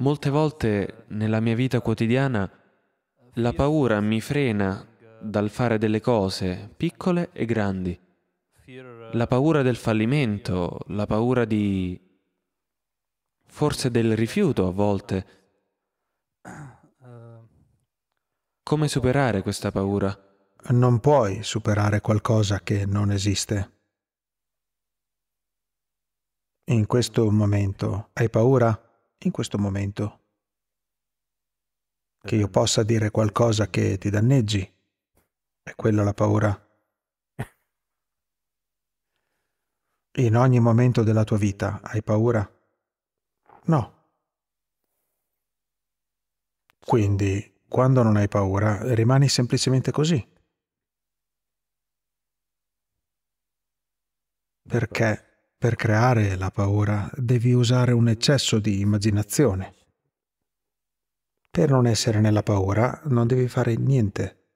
Molte volte nella mia vita quotidiana la paura mi frena dal fare delle cose piccole e grandi. La paura del fallimento, la paura di... forse del rifiuto a volte. Come superare questa paura? Non puoi superare qualcosa che non esiste. In questo momento hai paura? in questo momento? Che io ehm. possa dire qualcosa che ti danneggi? È quella la paura? In ogni momento della tua vita hai paura? No. Quindi, quando non hai paura, rimani semplicemente così. Perché per creare la paura devi usare un eccesso di immaginazione. Per non essere nella paura non devi fare niente.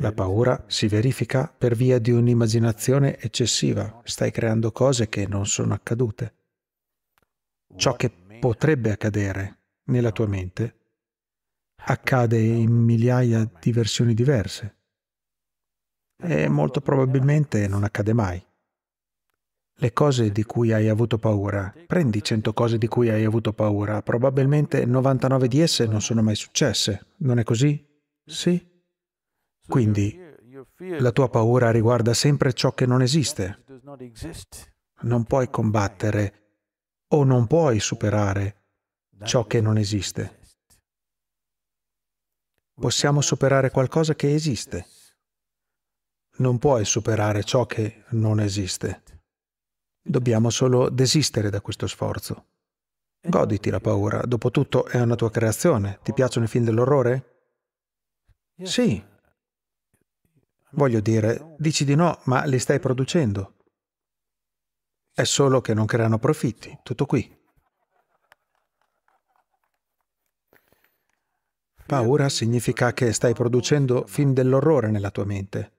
La paura si verifica per via di un'immaginazione eccessiva, stai creando cose che non sono accadute. Ciò che potrebbe accadere nella tua mente accade in migliaia di versioni diverse e molto probabilmente non accade mai le cose di cui hai avuto paura. Prendi 100 cose di cui hai avuto paura, probabilmente 99 di esse non sono mai successe, non è così? Sì. Quindi la tua paura riguarda sempre ciò che non esiste. Non puoi combattere o non puoi superare ciò che non esiste. Possiamo superare qualcosa che esiste. Non puoi superare ciò che non esiste. Dobbiamo solo desistere da questo sforzo. Eh. Goditi la paura, dopotutto è una tua creazione. Ti piacciono i film dell'orrore? Sì. Voglio dire, dici di no, ma li stai producendo. È solo che non creano profitti, tutto qui. Paura significa che stai producendo film dell'orrore nella tua mente.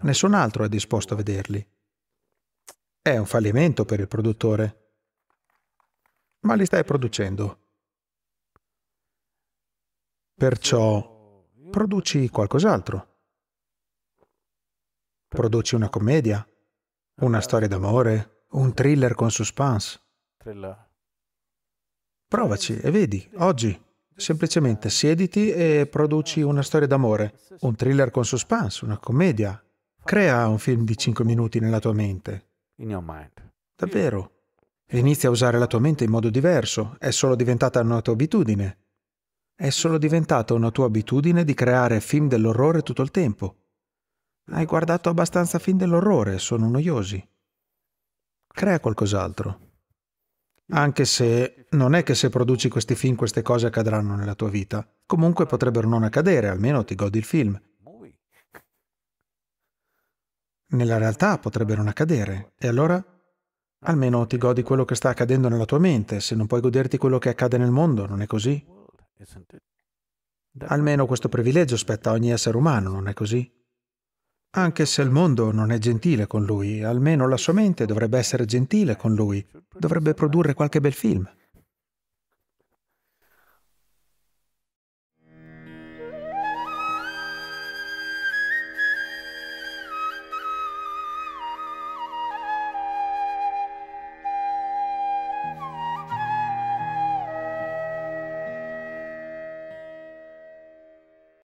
Nessun altro è disposto a vederli. È un fallimento per il produttore. Ma li stai producendo. Perciò produci qualcos'altro. Produci una commedia, una eh. storia d'amore, un thriller con suspense. Provaci e vedi, oggi. Semplicemente siediti e produci una storia d'amore, un thriller con suspense, una commedia. Crea un film di 5 minuti nella tua mente. Davvero. Inizia a usare la tua mente in modo diverso, è solo diventata una tua abitudine. È solo diventata una tua abitudine di creare film dell'orrore tutto il tempo. Hai guardato abbastanza film dell'orrore, sono noiosi. Crea qualcos'altro. Anche se non è che se produci questi film queste cose accadranno nella tua vita. Comunque potrebbero non accadere, almeno ti godi il film nella realtà potrebbe non accadere. E allora? Almeno ti godi quello che sta accadendo nella tua mente, se non puoi goderti quello che accade nel mondo, non è così? Almeno questo privilegio spetta a ogni essere umano, non è così? Anche se il mondo non è gentile con lui, almeno la sua mente dovrebbe essere gentile con lui, dovrebbe produrre qualche bel film.